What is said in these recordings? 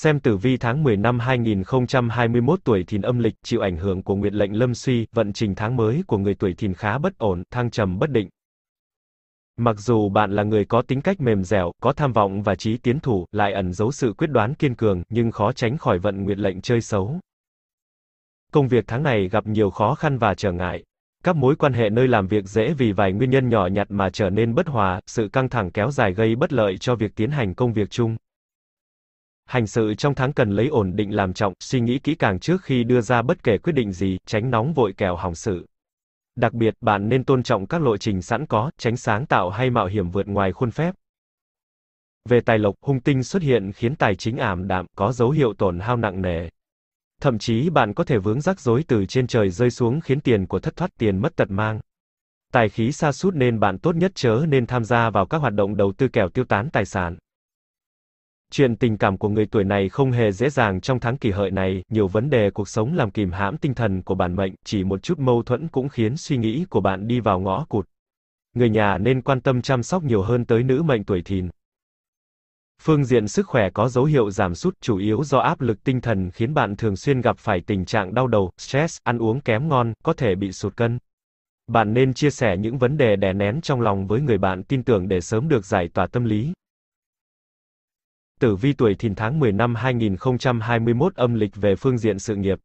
Xem tử vi tháng 10 năm 2021 tuổi thìn âm lịch chịu ảnh hưởng của nguyệt lệnh lâm suy, vận trình tháng mới của người tuổi thìn khá bất ổn, thăng trầm bất định. Mặc dù bạn là người có tính cách mềm dẻo, có tham vọng và trí tiến thủ, lại ẩn giấu sự quyết đoán kiên cường, nhưng khó tránh khỏi vận nguyệt lệnh chơi xấu. Công việc tháng này gặp nhiều khó khăn và trở ngại. Các mối quan hệ nơi làm việc dễ vì vài nguyên nhân nhỏ nhặt mà trở nên bất hòa, sự căng thẳng kéo dài gây bất lợi cho việc tiến hành công việc chung. Hành sự trong tháng cần lấy ổn định làm trọng, suy nghĩ kỹ càng trước khi đưa ra bất kể quyết định gì, tránh nóng vội kẻo hỏng sự. Đặc biệt, bạn nên tôn trọng các lộ trình sẵn có, tránh sáng tạo hay mạo hiểm vượt ngoài khuôn phép. Về tài lộc, hung tinh xuất hiện khiến tài chính ảm đạm, có dấu hiệu tổn hao nặng nề. Thậm chí bạn có thể vướng rắc rối từ trên trời rơi xuống khiến tiền của thất thoát tiền mất tật mang. Tài khí sa sút nên bạn tốt nhất chớ nên tham gia vào các hoạt động đầu tư kẻo tiêu tán tài sản. Chuyện tình cảm của người tuổi này không hề dễ dàng trong tháng kỷ hợi này, nhiều vấn đề cuộc sống làm kìm hãm tinh thần của bản mệnh, chỉ một chút mâu thuẫn cũng khiến suy nghĩ của bạn đi vào ngõ cụt. Người nhà nên quan tâm chăm sóc nhiều hơn tới nữ mệnh tuổi thìn. Phương diện sức khỏe có dấu hiệu giảm sút, chủ yếu do áp lực tinh thần khiến bạn thường xuyên gặp phải tình trạng đau đầu, stress, ăn uống kém ngon, có thể bị sụt cân. Bạn nên chia sẻ những vấn đề đè nén trong lòng với người bạn tin tưởng để sớm được giải tỏa tâm lý. Tử vi tuổi Thìn tháng 10 năm 2021 âm lịch về phương diện sự nghiệp.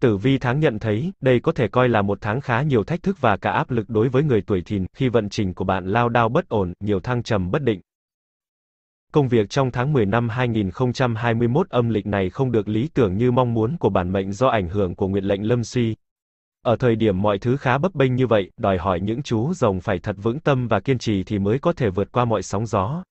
Tử vi tháng nhận thấy, đây có thể coi là một tháng khá nhiều thách thức và cả áp lực đối với người tuổi Thìn, khi vận trình của bạn lao đao bất ổn, nhiều thăng trầm bất định. Công việc trong tháng 10 năm 2021 âm lịch này không được lý tưởng như mong muốn của bản mệnh do ảnh hưởng của nguyện lệnh lâm suy. Ở thời điểm mọi thứ khá bấp bênh như vậy, đòi hỏi những chú rồng phải thật vững tâm và kiên trì thì mới có thể vượt qua mọi sóng gió,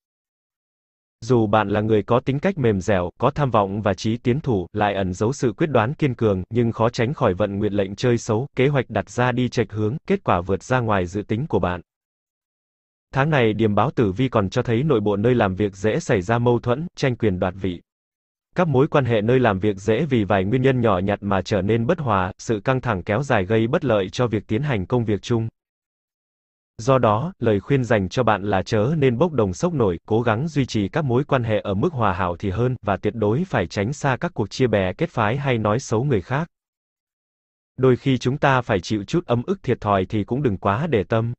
dù bạn là người có tính cách mềm dẻo, có tham vọng và trí tiến thủ, lại ẩn giấu sự quyết đoán kiên cường, nhưng khó tránh khỏi vận nguyện lệnh chơi xấu, kế hoạch đặt ra đi chệch hướng, kết quả vượt ra ngoài dự tính của bạn. Tháng này điểm báo tử vi còn cho thấy nội bộ nơi làm việc dễ xảy ra mâu thuẫn, tranh quyền đoạt vị. Các mối quan hệ nơi làm việc dễ vì vài nguyên nhân nhỏ nhặt mà trở nên bất hòa, sự căng thẳng kéo dài gây bất lợi cho việc tiến hành công việc chung. Do đó, lời khuyên dành cho bạn là chớ nên bốc đồng sốc nổi, cố gắng duy trì các mối quan hệ ở mức hòa hảo thì hơn, và tuyệt đối phải tránh xa các cuộc chia bè kết phái hay nói xấu người khác. Đôi khi chúng ta phải chịu chút ấm ức thiệt thòi thì cũng đừng quá để tâm.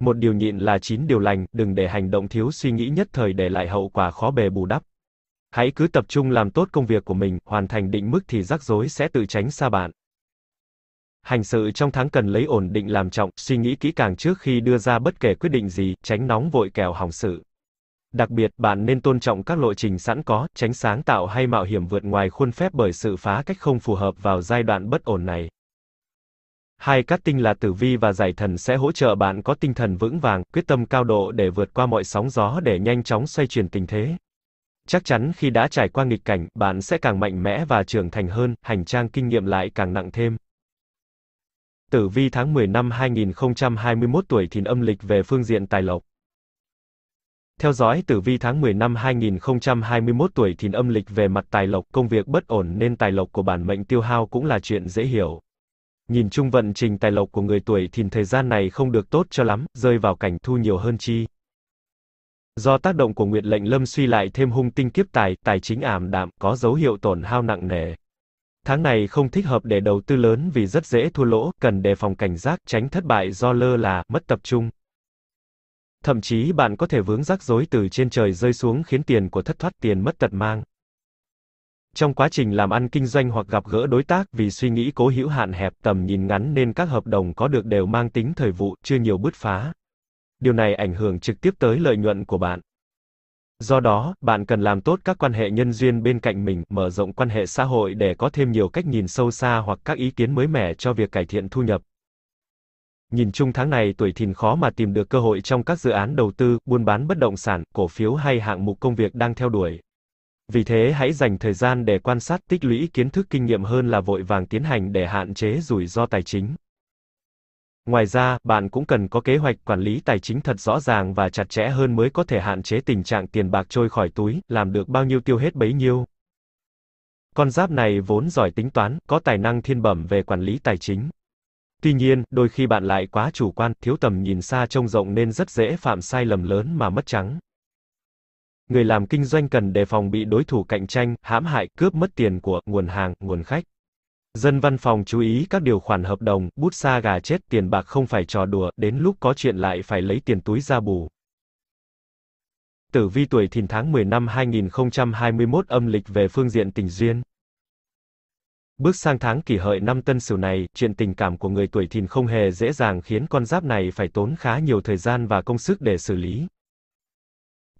Một điều nhịn là chín điều lành, đừng để hành động thiếu suy nghĩ nhất thời để lại hậu quả khó bề bù đắp. Hãy cứ tập trung làm tốt công việc của mình, hoàn thành định mức thì rắc rối sẽ tự tránh xa bạn. Hành sự trong tháng cần lấy ổn định làm trọng, suy nghĩ kỹ càng trước khi đưa ra bất kể quyết định gì, tránh nóng vội kẻo hỏng sự. Đặc biệt, bạn nên tôn trọng các lộ trình sẵn có, tránh sáng tạo hay mạo hiểm vượt ngoài khuôn phép bởi sự phá cách không phù hợp vào giai đoạn bất ổn này. Hai cát tinh là tử vi và giải thần sẽ hỗ trợ bạn có tinh thần vững vàng, quyết tâm cao độ để vượt qua mọi sóng gió để nhanh chóng xoay chuyển tình thế. Chắc chắn khi đã trải qua nghịch cảnh, bạn sẽ càng mạnh mẽ và trưởng thành hơn, hành trang kinh nghiệm lại càng nặng thêm tử vi tháng 10 năm 2021 tuổi thìn âm lịch về phương diện tài lộc. Theo dõi tử vi tháng 10 năm 2021 tuổi thìn âm lịch về mặt tài lộc, công việc bất ổn nên tài lộc của bản mệnh tiêu hao cũng là chuyện dễ hiểu. Nhìn chung vận trình tài lộc của người tuổi thìn thời gian này không được tốt cho lắm, rơi vào cảnh thu nhiều hơn chi. Do tác động của nguyệt lệnh lâm suy lại thêm hung tinh kiếp tài, tài chính ảm đạm, có dấu hiệu tổn hao nặng nề. Tháng này không thích hợp để đầu tư lớn vì rất dễ thua lỗ, cần đề phòng cảnh giác, tránh thất bại do lơ là, mất tập trung. Thậm chí bạn có thể vướng rắc rối từ trên trời rơi xuống khiến tiền của thất thoát tiền mất tật mang. Trong quá trình làm ăn kinh doanh hoặc gặp gỡ đối tác vì suy nghĩ cố hữu hạn hẹp tầm nhìn ngắn nên các hợp đồng có được đều mang tính thời vụ, chưa nhiều bứt phá. Điều này ảnh hưởng trực tiếp tới lợi nhuận của bạn. Do đó, bạn cần làm tốt các quan hệ nhân duyên bên cạnh mình, mở rộng quan hệ xã hội để có thêm nhiều cách nhìn sâu xa hoặc các ý kiến mới mẻ cho việc cải thiện thu nhập. Nhìn chung tháng này tuổi thìn khó mà tìm được cơ hội trong các dự án đầu tư, buôn bán bất động sản, cổ phiếu hay hạng mục công việc đang theo đuổi. Vì thế hãy dành thời gian để quan sát tích lũy kiến thức kinh nghiệm hơn là vội vàng tiến hành để hạn chế rủi ro tài chính. Ngoài ra, bạn cũng cần có kế hoạch quản lý tài chính thật rõ ràng và chặt chẽ hơn mới có thể hạn chế tình trạng tiền bạc trôi khỏi túi, làm được bao nhiêu tiêu hết bấy nhiêu. Con giáp này vốn giỏi tính toán, có tài năng thiên bẩm về quản lý tài chính. Tuy nhiên, đôi khi bạn lại quá chủ quan, thiếu tầm nhìn xa trông rộng nên rất dễ phạm sai lầm lớn mà mất trắng. Người làm kinh doanh cần đề phòng bị đối thủ cạnh tranh, hãm hại, cướp mất tiền của nguồn hàng, nguồn khách. Dân văn phòng chú ý các điều khoản hợp đồng, bút xa gà chết, tiền bạc không phải trò đùa, đến lúc có chuyện lại phải lấy tiền túi ra bù. Tử vi tuổi thìn tháng 10 năm 2021 âm lịch về phương diện tình duyên. Bước sang tháng kỷ hợi năm tân sửu này, chuyện tình cảm của người tuổi thìn không hề dễ dàng khiến con giáp này phải tốn khá nhiều thời gian và công sức để xử lý.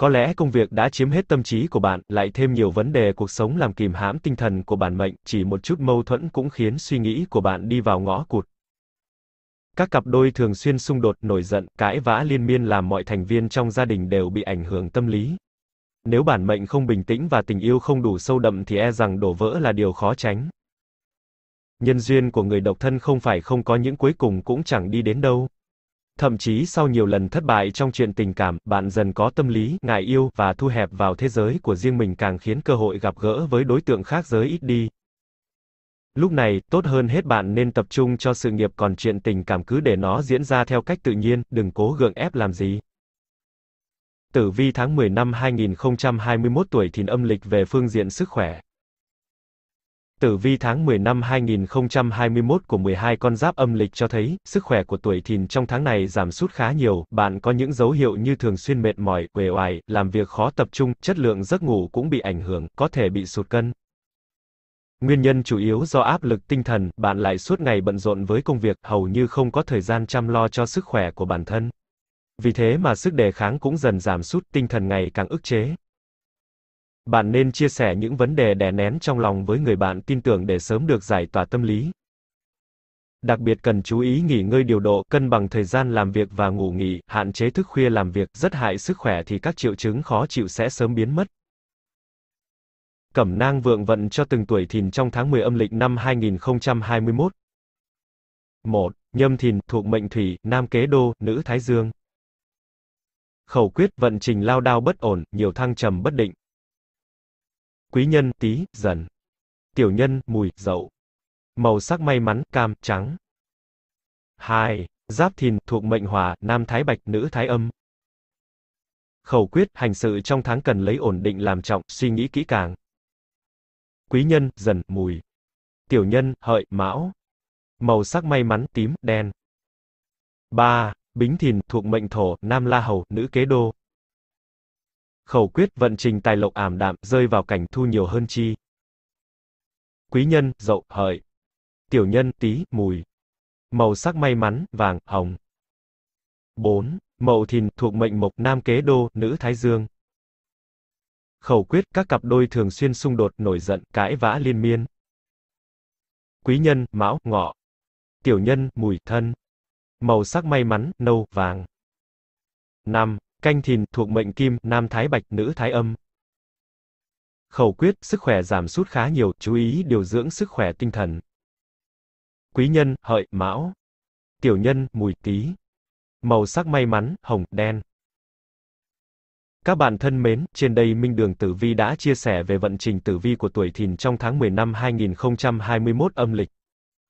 Có lẽ công việc đã chiếm hết tâm trí của bạn, lại thêm nhiều vấn đề cuộc sống làm kìm hãm tinh thần của bản mệnh, chỉ một chút mâu thuẫn cũng khiến suy nghĩ của bạn đi vào ngõ cụt. Các cặp đôi thường xuyên xung đột, nổi giận, cãi vã liên miên làm mọi thành viên trong gia đình đều bị ảnh hưởng tâm lý. Nếu bản mệnh không bình tĩnh và tình yêu không đủ sâu đậm thì e rằng đổ vỡ là điều khó tránh. Nhân duyên của người độc thân không phải không có những cuối cùng cũng chẳng đi đến đâu. Thậm chí sau nhiều lần thất bại trong chuyện tình cảm, bạn dần có tâm lý ngại yêu và thu hẹp vào thế giới của riêng mình càng khiến cơ hội gặp gỡ với đối tượng khác giới ít đi. Lúc này, tốt hơn hết bạn nên tập trung cho sự nghiệp còn chuyện tình cảm cứ để nó diễn ra theo cách tự nhiên, đừng cố gượng ép làm gì. Tử vi tháng 10 năm 2021 tuổi thìn âm lịch về phương diện sức khỏe. Tử vi tháng 10 năm 2021 của 12 con giáp âm lịch cho thấy, sức khỏe của tuổi thìn trong tháng này giảm sút khá nhiều, bạn có những dấu hiệu như thường xuyên mệt mỏi, uể oải, làm việc khó tập trung, chất lượng giấc ngủ cũng bị ảnh hưởng, có thể bị sụt cân. Nguyên nhân chủ yếu do áp lực tinh thần, bạn lại suốt ngày bận rộn với công việc, hầu như không có thời gian chăm lo cho sức khỏe của bản thân. Vì thế mà sức đề kháng cũng dần giảm sút, tinh thần ngày càng ức chế, bạn nên chia sẻ những vấn đề đè nén trong lòng với người bạn tin tưởng để sớm được giải tỏa tâm lý. Đặc biệt cần chú ý nghỉ ngơi điều độ, cân bằng thời gian làm việc và ngủ nghỉ, hạn chế thức khuya làm việc, rất hại sức khỏe thì các triệu chứng khó chịu sẽ sớm biến mất. Cẩm nang vượng vận cho từng tuổi thìn trong tháng 10 âm lịch năm 2021. 1. Nhâm thìn, thuộc mệnh thủy, nam kế đô, nữ thái dương. Khẩu quyết, vận trình lao đao bất ổn, nhiều thăng trầm bất định. Quý nhân, tí, dần. Tiểu nhân, mùi, dậu. Màu sắc may mắn, cam, trắng. Hai, Giáp thìn, thuộc mệnh hỏa, nam thái bạch, nữ thái âm. Khẩu quyết, hành sự trong tháng cần lấy ổn định làm trọng, suy nghĩ kỹ càng. Quý nhân, dần, mùi. Tiểu nhân, hợi, mão. Màu sắc may mắn, tím, đen. Ba, Bính thìn, thuộc mệnh thổ, nam la hầu, nữ kế đô khẩu quyết vận trình tài lộc ảm đạm, rơi vào cảnh thu nhiều hơn chi. Quý nhân, dậu, hợi. Tiểu nhân, tí, mùi. Màu sắc may mắn, vàng, hồng. 4. Mậu thìn, thuộc mệnh mộc, nam kế đô, nữ thái dương. Khẩu quyết, các cặp đôi thường xuyên xung đột, nổi giận, cãi vã liên miên. Quý nhân, mão, ngọ. Tiểu nhân, mùi, thân. Màu sắc may mắn, nâu, vàng. 5. Canh thìn, thuộc mệnh kim, nam thái bạch, nữ thái âm. Khẩu quyết, sức khỏe giảm sút khá nhiều, chú ý điều dưỡng sức khỏe tinh thần. Quý nhân, hợi, mão. Tiểu nhân, mùi tí. Màu sắc may mắn, hồng, đen. Các bạn thân mến, trên đây Minh Đường Tử Vi đã chia sẻ về vận trình tử vi của tuổi Thìn trong tháng 10 năm 2021 âm lịch.